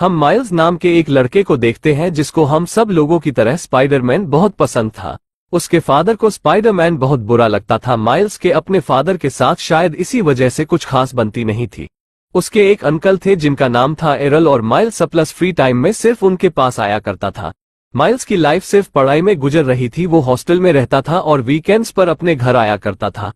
हम माइल्स नाम के एक लड़के को देखते हैं जिसको हम सब लोगों की तरह स्पाइडरमैन बहुत पसंद था उसके फादर को स्पाइडरमैन बहुत बुरा लगता था माइल्स के अपने फादर के साथ शायद इसी वजह से कुछ खास बनती नहीं थी उसके एक अंकल थे जिनका नाम था एरल और माइल्स सप्लस फ्री टाइम में सिर्फ उनके पास आया करता था माइल्स की लाइफ सिर्फ पढ़ाई में गुजर रही थी वो हॉस्टल में रहता था और वीकेंड्स पर अपने घर आया करता था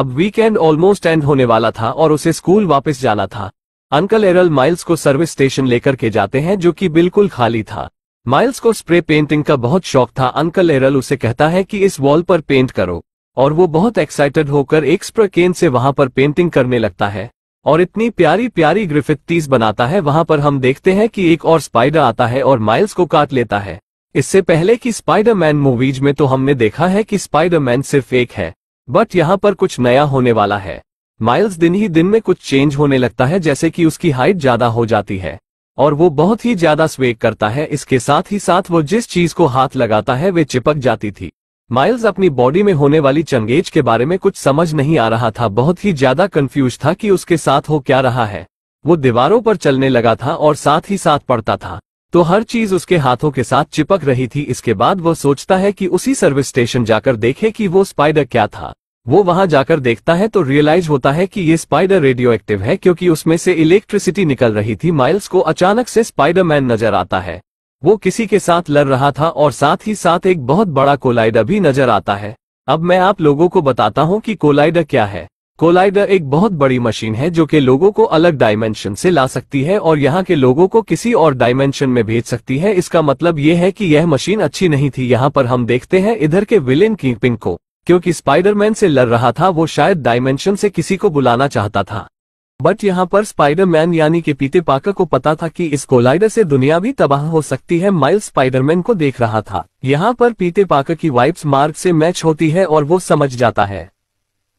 अब वीकेंड ऑलमोस्ट एंड होने वाला था और उसे स्कूल वापस जाना था अंकल एरल माइल्स को सर्विस स्टेशन लेकर के जाते हैं जो कि बिल्कुल खाली था माइल्स को स्प्रे पेंटिंग का बहुत शौक था अंकल एरल उसे कहता है कि इस वॉल पर पेंट करो और वो बहुत एक्साइटेड होकर एक स्प्रे केन से वहां पर पेंटिंग करने लगता है और इतनी प्यारी प्यारी ग्रिफिटीज बनाता है वहां पर हम देखते हैं कि एक और स्पाइडर आता है और माइल्स को काट लेता है इससे पहले कि स्पाइडरमैन मूवीज में तो हमने देखा है कि स्पाइडरमैन सिर्फ एक है बट यहाँ पर कुछ नया होने वाला है माइल्स दिन ही दिन में कुछ चेंज होने लगता है जैसे कि उसकी हाइट ज्यादा हो जाती है और वो बहुत ही ज्यादा स्वेग करता है इसके साथ ही साथ वो जिस चीज को हाथ लगाता है वे चिपक जाती थी माइल्स अपनी बॉडी में होने वाली चंगेज के बारे में कुछ समझ नहीं आ रहा था बहुत ही ज्यादा कंफ्यूज था कि उसके साथ हो क्या रहा है वो दीवारों पर चलने लगा था और साथ ही साथ पड़ता था तो हर चीज उसके हाथों के साथ चिपक रही थी इसके बाद वो सोचता है कि उसी सर्विस स्टेशन जाकर देखे कि वो स्पाइडर क्या था वो वहां जाकर देखता है तो रियलाइज होता है कि ये स्पाइडर रेडियो एक्टिव है क्योंकि उसमें से इलेक्ट्रिसिटी निकल रही थी माइल्स को अचानक से स्पाइडरमैन नजर आता है वो किसी के साथ लड़ रहा था और साथ ही साथ एक बहुत बड़ा कोलाइडर भी नजर आता है अब मैं आप लोगों को बताता हूँ कि कोलाइडर क्या है कोलाइडर एक बहुत बड़ी मशीन है जो कि लोगों को अलग डायमेंशन से ला सकती है और यहाँ के लोगों को किसी और डायमेंशन में भेज सकती है इसका मतलब ये है कि यह मशीन अच्छी नहीं थी यहाँ पर हम देखते हैं इधर के विलेन किंगपिन को क्योंकि स्पाइडरमैन से लड़ रहा था वो शायद डायमेंशन से किसी को बुलाना चाहता था बट यहाँ पर स्पाइडरमैन यानी के पीते पाकर को पता था कि इस कोलाइडर से दुनिया भी तबाह हो सकती है माइल स्पाइडरमैन को देख रहा था यहाँ पर पीते पाकर की वाइप्स मार्ग से मैच होती है और वो समझ जाता है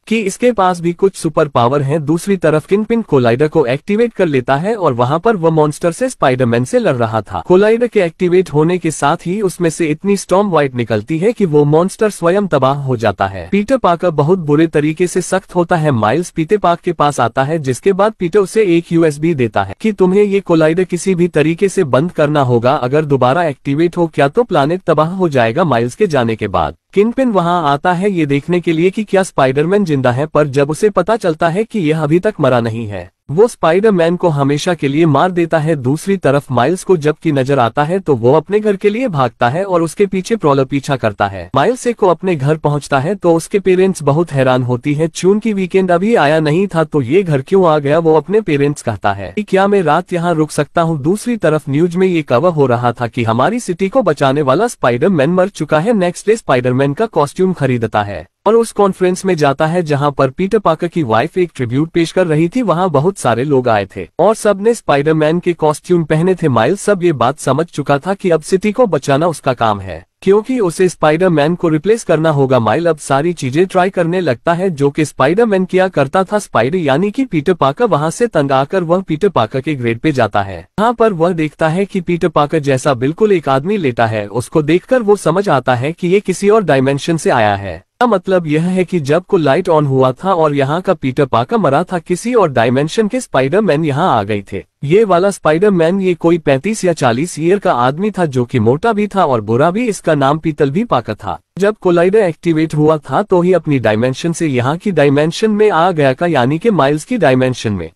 कि इसके पास भी कुछ सुपर पावर हैं दूसरी तरफ किंगपिन कोलाइडर को एक्टिवेट कर लेता है और वहां पर वह मॉन्स्टर से स्पाइडरमैन से लड़ रहा था कोलाइडर के एक्टिवेट होने के साथ ही उसमें से इतनी स्टॉम वाइट निकलती है कि वो मॉन्स्टर स्वयं तबाह हो जाता है पीटर पाकर बहुत बुरे तरीके से सख्त होता है माइल्स पीते पाक के पास आता है जिसके बाद पीटर उसे एक यू देता है की तुम्हें ये कोलाइडर किसी भी तरीके ऐसी बंद करना होगा अगर दोबारा एक्टिवेट हो क्या तो प्लानिट तबाह हो जाएगा माइल्स के जाने के बाद किंगपिन वहां आता है ये देखने के लिए कि क्या स्पाइडरमैन जिंदा है पर जब उसे पता चलता है कि यह अभी तक मरा नहीं है वो स्पाइडरमैन को हमेशा के लिए मार देता है दूसरी तरफ माइल्स को जब की नजर आता है तो वो अपने घर के लिए भागता है और उसके पीछे प्रॉलर पीछा करता है माइल्स को अपने घर पहुंचता है तो उसके पेरेंट्स बहुत हैरान होती है चूंकि वीकेंड अभी आया नहीं था तो ये घर क्यों आ गया वो अपने पेरेंट्स कहता है कि क्या मैं रात यहाँ रुक सकता हूँ दूसरी तरफ न्यूज में ये कवर हो रहा था की हमारी सिटी को बचाने वाला मैन मर चुका है नेक्स्ट डे मैन का कॉस्ट्यूम खरीदता है और उस कॉन्फ्रेंस में जाता है जहां पर पीटर पाकर की वाइफ एक ट्रिब्यूट पेश कर रही थी वहां बहुत सारे लोग आए थे और सब ने स्पाइडरमैन के कॉस्ट्यूम पहने थे माइल सब ये बात समझ चुका था कि अब सिटी को बचाना उसका काम है क्योंकि उसे स्पाइडर मैन को रिप्लेस करना होगा माइल अब सारी चीजें ट्राई करने लगता है जो कि स्पाइडर मैन किया करता था स्पाइडर यानी कि पीटर पाकर वहां से तंग आकर वह पीटर पाकर के ग्रेड पे जाता है यहाँ पर वह देखता है कि पीटर पाकर जैसा बिल्कुल एक आदमी लेटा है उसको देखकर वो समझ आता है कि ये किसी और डायमेंशन से आया है मतलब यह है कि जब को लाइट ऑन हुआ था और यहाँ का पीटर पाकर मरा था किसी और डायमेंशन के स्पाइडर मैन यहाँ आ गए थे ये वाला स्पाइडर मैन ये कोई 35 या 40 ईयर का आदमी था जो कि मोटा भी था और बुरा भी इसका नाम पीतल भी पाकर था जब कोलाइडर एक्टिवेट हुआ था तो ही अपनी डायमेंशन से यहाँ की डायमेंशन में आ गया का यानी कि माइल्स की डायमेंशन में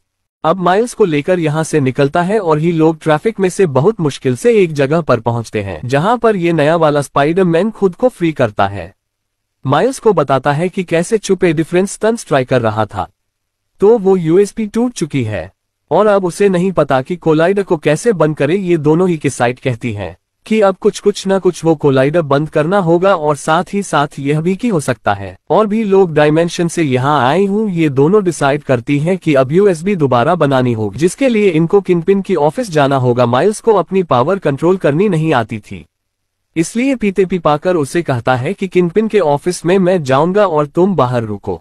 अब माइल्स को लेकर यहाँ से निकलता है और ही लोग ट्रैफिक में से बहुत मुश्किल से एक जगह पर पहुँचते हैं जहाँ पर ये नया वाला स्पाइडरमैन खुद को फ्री करता है माइल्स को बताता है कि कैसे छुपे डिफरेंस तन स्ट्राइक कर रहा था तो वो यूएसपी टूट चुकी है और अब उसे नहीं पता कि कोलाइडर को कैसे बंद करे ये दोनों ही की कहती है कि अब कुछ कुछ ना कुछ वो कोलाइडर बंद करना होगा और साथ ही साथ यह भी की हो सकता है और भी लोग डायमेंशन से यहाँ आए हूँ ये दोनों डिसाइड करती हैं कि अब यूएसबी दोबारा बनानी होगी जिसके लिए इनको किनपिन की ऑफिस जाना होगा माइल्स को अपनी पावर कंट्रोल करनी नहीं आती थी इसलिए पीते पी पाकर उसे कहता है कि किनपिन के ऑफिस में मैं जाऊंगा और तुम बाहर रुको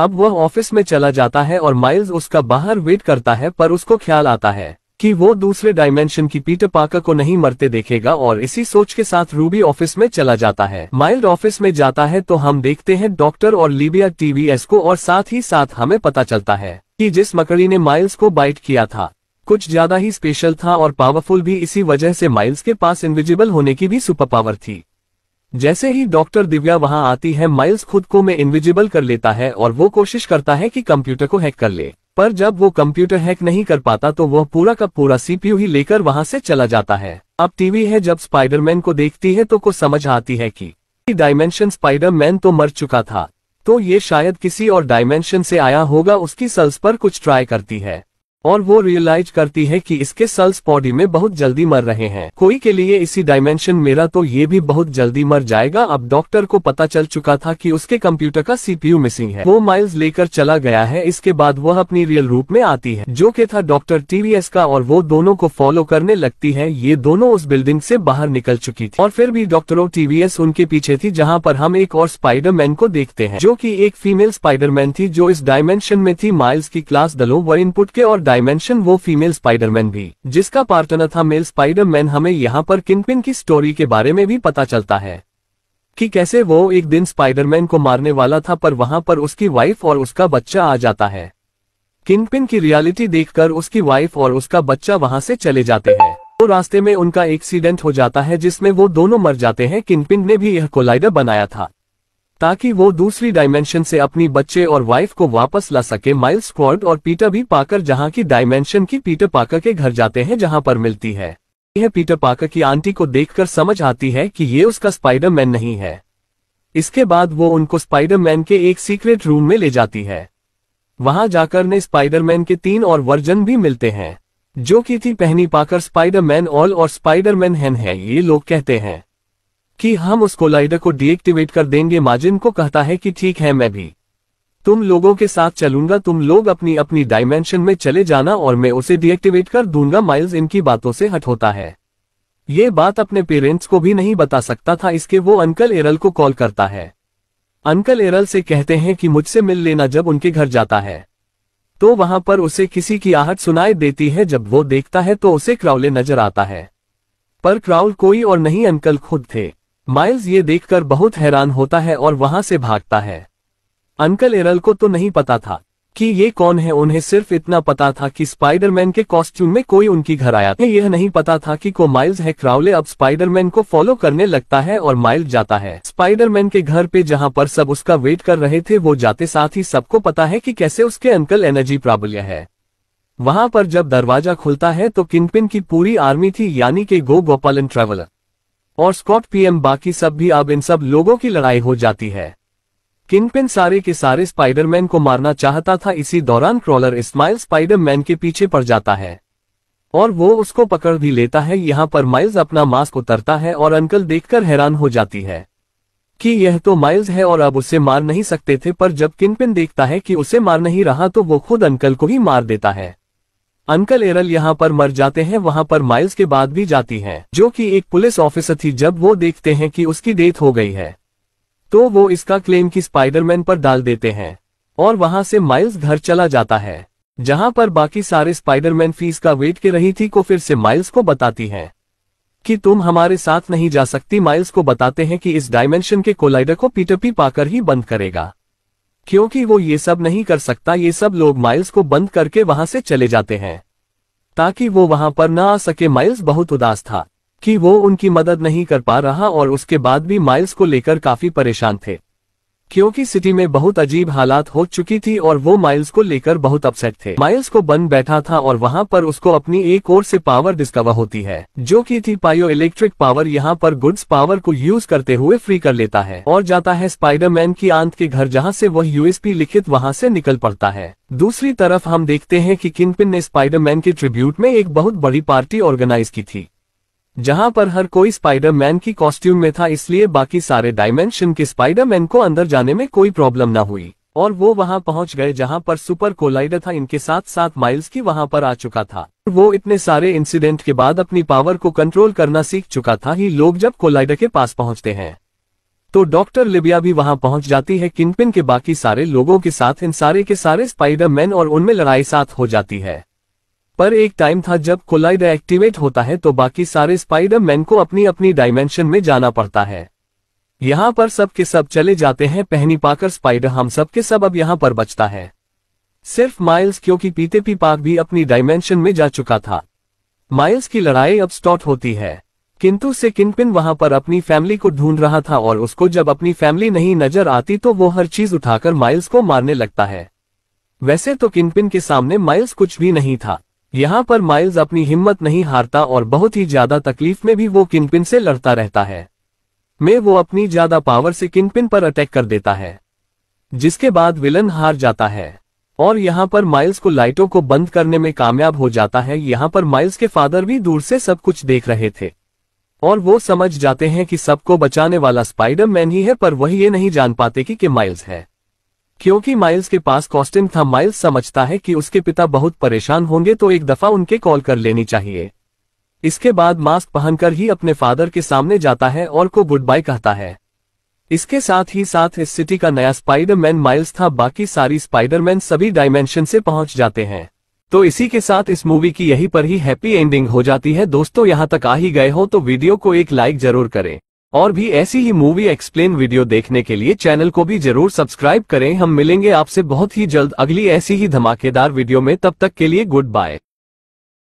अब वह ऑफिस में चला जाता है और माइल्स उसका बाहर वेट करता है पर उसको ख्याल आता है कि वो दूसरे डायमेंशन की पीटर पाकर को नहीं मरते देखेगा और इसी सोच के साथ रूबी ऑफिस में चला जाता है माइल्ड ऑफिस में जाता है तो हम देखते हैं डॉक्टर और लीबिया टीवीएस को और साथ ही साथ हमें पता चलता है कि जिस मकड़ी ने माइल्स को बाइट किया था कुछ ज्यादा ही स्पेशल था और पावरफुल भी इसी वजह से माइल्स के पास इनविजिबल होने की भी सुपर पावर थी जैसे ही डॉक्टर दिव्या वहां आती है माइल्स खुद को में इनविजिबल कर लेता है और वो कोशिश करता है कि कंप्यूटर को हैक कर ले पर जब वो कंप्यूटर हैक नहीं कर पाता तो वह पूरा का पूरा सीपीयू ही लेकर वहां से चला जाता है अब टीवी है जब स्पाइडरमैन को देखती है तो को समझ आती है कि डायमेंशन स्पाइडरमैन तो मर चुका था तो ये शायद किसी और डायमेंशन से आया होगा उसकी सल्स पर कुछ ट्राई करती है और वो रियलाइज करती है कि इसके सेल्स बॉडी में बहुत जल्दी मर रहे हैं कोई के लिए इसी डायमेंशन मेरा तो ये भी बहुत जल्दी मर जाएगा अब डॉक्टर को पता चल चुका था कि उसके कंप्यूटर का सीपीयू मिसिंग है वो माइल्स लेकर चला गया है इसके बाद वह अपनी रियल रूप में आती है जो के था डॉक्टर टीवीएस का और वो दोनों को फॉलो करने लगती है ये दोनों उस बिल्डिंग ऐसी बाहर निकल चुकी थी और फिर भी डॉक्टरों टीवीएस उनके पीछे थी जहाँ पर हम एक और स्पाइडर को देखते है जो की एक फीमेल स्पाइडर थी जो इस डायमेंशन में थी माइल्स की क्लास दलों व इनपुट के और डायमेंशन वो फीमेल स्पाइडरमैन भी जिसका पार्टनर था मेल स्पाइडरमैन हमें यहाँ पर किनपिन की स्टोरी के बारे में भी पता चलता है कि कैसे वो एक दिन स्पाइडरमैन को मारने वाला था पर वहां पर उसकी वाइफ और उसका बच्चा आ जाता है किनपिन की रियलिटी देखकर उसकी वाइफ और उसका बच्चा वहां से चले जाते हैं तो रास्ते में उनका एक्सीडेंट हो जाता है जिसमें वो दोनों मर जाते हैं किनपिन ने भी यह कोलाइडर बनाया था ताकि वो दूसरी डायमेंशन से अपनी बच्चे और वाइफ को वापस ला सके माइल क्वार्ड और पीटर भी पाकर जहां की डायमेंशन की पीटर पाकर के घर जाते हैं जहां पर मिलती है यह पीटर पाकर की आंटी को देखकर समझ आती है कि ये उसका स्पाइडरमैन नहीं है इसके बाद वो उनको स्पाइडरमैन के एक सीक्रेट रूम में ले जाती है वहां जाकर ने स्पाइडरमैन के तीन और वर्जन भी मिलते हैं जो की थी पहनी पाकर स्पाइडरमैन ऑल और स्पाइडरमैन हैन है ये लोग कहते हैं कि हम उस कोलाइडर को डीएक्टिवेट कर देंगे माजिन को कहता है कि ठीक है मैं भी तुम लोगों के साथ चलूंगा तुम लोग अपनी अपनी डायमेंशन में चले जाना और मैं उसे डीएक्टिवेट कर दूंगा माइल्स इनकी बातों से हट होता है ये बात अपने पेरेंट्स को भी नहीं बता सकता था इसके वो अंकल एरल को कॉल करता है अंकल एरल से कहते हैं कि मुझसे मिल लेना जब उनके घर जाता है तो वहां पर उसे किसी की आहट सुनाई देती है जब वो देखता है तो उसे क्राउले नजर आता है पर क्राउल कोई और नहीं अंकल खुद थे माइल्स ये देखकर बहुत हैरान होता है और वहां से भागता है अंकल एरल को तो नहीं पता था कि ये कौन है उन्हें सिर्फ इतना पता था कि स्पाइडरमैन के कॉस्ट्यूम में कोई उनकी घर आया था यह नहीं पता था कि को माइल्स है क्राउले अब स्पाइडरमैन को फॉलो करने लगता है और माइल्स जाता है स्पाइडरमैन के घर पे जहां पर सब उसका वेट कर रहे थे वो जाते साथ ही सबको पता है कि कैसे उसके अंकल एनर्जी प्राबल्य है वहां पर जब दरवाजा खुलता है तो किनपिन की पूरी आर्मी थी यानी के गो गोपालन ट्रेवलर और स्कॉट पीएम बाकी सब भी अब इन सब लोगों की लड़ाई हो जाती है किंगपिन सारे के सारे स्पाइडरमैन को मारना चाहता था इसी दौरान क्रॉलर इस्माइल स्पाइडरमैन के पीछे पड़ जाता है और वो उसको पकड़ भी लेता है यहाँ पर माइल्स अपना मास्क उतरता है और अंकल देखकर हैरान हो जाती है कि यह तो माइल्स है और अब उसे मार नहीं सकते थे पर जब किनपिन देखता है कि उसे मार नहीं रहा तो वो खुद अंकल को ही मार देता है अंकल एरल यहाँ पर मर जाते हैं वहाँ पर माइल्स के बाद भी जाती हैं जो कि एक पुलिस ऑफिसर थी जब वो देखते हैं कि उसकी डेथ हो गई है तो वो इसका क्लेम की स्पाइडरमैन पर डाल देते हैं और वहाँ से माइल्स घर चला जाता है जहाँ पर बाकी सारे स्पाइडरमैन फीस का वेट के रही थी को फिर से माइल्स को बताती है कि तुम हमारे साथ नहीं जा सकती माइल्स को बताते हैं कि इस डायमेंशन के कोलाइडर को पीटर पी पाकर ही बंद करेगा क्योंकि वो ये सब नहीं कर सकता ये सब लोग माइल्स को बंद करके वहां से चले जाते हैं ताकि वो वहां पर ना आ सके माइल्स बहुत उदास था कि वो उनकी मदद नहीं कर पा रहा और उसके बाद भी माइल्स को लेकर काफी परेशान थे क्योंकि सिटी में बहुत अजीब हालात हो चुकी थी और वो माइल्स को लेकर बहुत अपसेट थे माइल्स को बंद बैठा था और वहाँ पर उसको अपनी एक और से पावर डिस्कवर होती है जो कि थी पायो इलेक्ट्रिक पावर यहाँ पर गुड्स पावर को यूज करते हुए फ्री कर लेता है और जाता है स्पाइडरमैन की आंत के घर जहाँ से वह यूएसपी लिखित वहाँ से निकल पड़ता है दूसरी तरफ हम देखते हैं कि किनपिन ने स्पाइडरमैन के ट्रिब्यूट में एक बहुत बड़ी पार्टी ऑर्गेनाइज की थी जहां पर हर कोई स्पाइडर मैन की कॉस्ट्यूम में था इसलिए बाकी सारे डायमेंशन के स्पाइडर मैन को अंदर जाने में कोई प्रॉब्लम ना हुई और वो वहां पहुंच गए जहां पर सुपर कोलाइडर था इनके साथ साथ माइल्स की वहां पर आ चुका था वो इतने सारे इंसिडेंट के बाद अपनी पावर को कंट्रोल करना सीख चुका था ही लोग जब कोलाइडर के पास पहुंचते हैं तो डॉक्टर लिबिया भी वहां पहुंच जाती है किनपिन के बाकी सारे लोगों के साथ इन सारे के सारे स्पाइडर मैन और उनमें लड़ाई साथ हो जाती है पर एक टाइम था जब कोलाइड एक्टिवेट होता है तो बाकी सारे स्पाइडर मैन को अपनी अपनी डायमेंशन में जाना पड़ता है यहाँ पर सब के सब चले जाते हैं पहनी पाकर स्पाइडर हम सब के सब अब यहाँ पर बचता है सिर्फ माइल्स क्योंकि पीते पी पाक भी अपनी डायमेंशन में जा चुका था माइल्स की लड़ाई अब स्टॉट होती है किंतु से किनपिन वहां पर अपनी फैमिली को ढूंढ रहा था और उसको जब अपनी फैमिली नहीं नजर आती तो वो हर चीज उठाकर माइल्स को मारने लगता है वैसे तो किनपिन के सामने माइल्स कुछ भी नहीं था यहाँ पर माइल्स अपनी हिम्मत नहीं हारता और बहुत ही ज्यादा तकलीफ में भी वो किनपिन से लड़ता रहता है में वो अपनी ज्यादा पावर से किनपिन पर अटैक कर देता है जिसके बाद विलन हार जाता है और यहाँ पर माइल्स को लाइटों को बंद करने में कामयाब हो जाता है यहाँ पर माइल्स के फादर भी दूर से सब कुछ देख रहे थे और वो समझ जाते हैं कि सबको बचाने वाला स्पाइडरमैन ही है पर वही ये नहीं जान पाते कि, कि माइल्स है क्योंकि माइल्स के पास कॉस्टिन था माइल्स समझता है कि उसके पिता बहुत परेशान होंगे तो एक दफा उनके कॉल कर लेनी चाहिए इसके बाद मास्क पहनकर ही अपने फादर के सामने जाता है और को गुड बाय कहता है इसके साथ ही साथ इस सिटी का नया स्पाइडरमैन माइल्स था बाकी सारी स्पाइडरमैन सभी डायमेंशन से पहुंच जाते हैं तो इसी के साथ इस मूवी की यहीं पर ही हैप्पी एंडिंग हो जाती है दोस्तों यहाँ तक आ ही गए हो तो वीडियो को एक लाइक जरूर करें और भी ऐसी ही मूवी एक्सप्लेन वीडियो देखने के लिए चैनल को भी जरूर सब्सक्राइब करें हम मिलेंगे आपसे बहुत ही जल्द अगली ऐसी ही धमाकेदार वीडियो में तब तक के लिए गुड बाय